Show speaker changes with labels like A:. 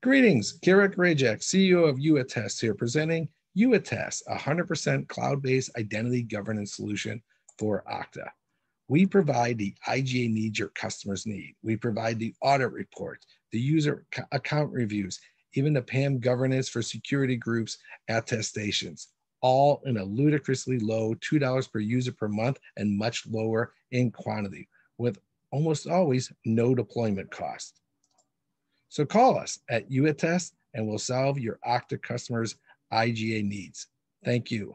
A: Greetings, Garrett Rajak, CEO of UATest here, presenting UATest, a 100% cloud-based identity governance solution for Okta. We provide the IGA needs your customers need. We provide the audit report, the user account reviews, even the PAM governance for security groups attestations, all in a ludicrously low $2 per user per month and much lower in quantity, with almost always no deployment cost. So call us at UATest and we'll solve your Okta customers' IGA needs. Thank you.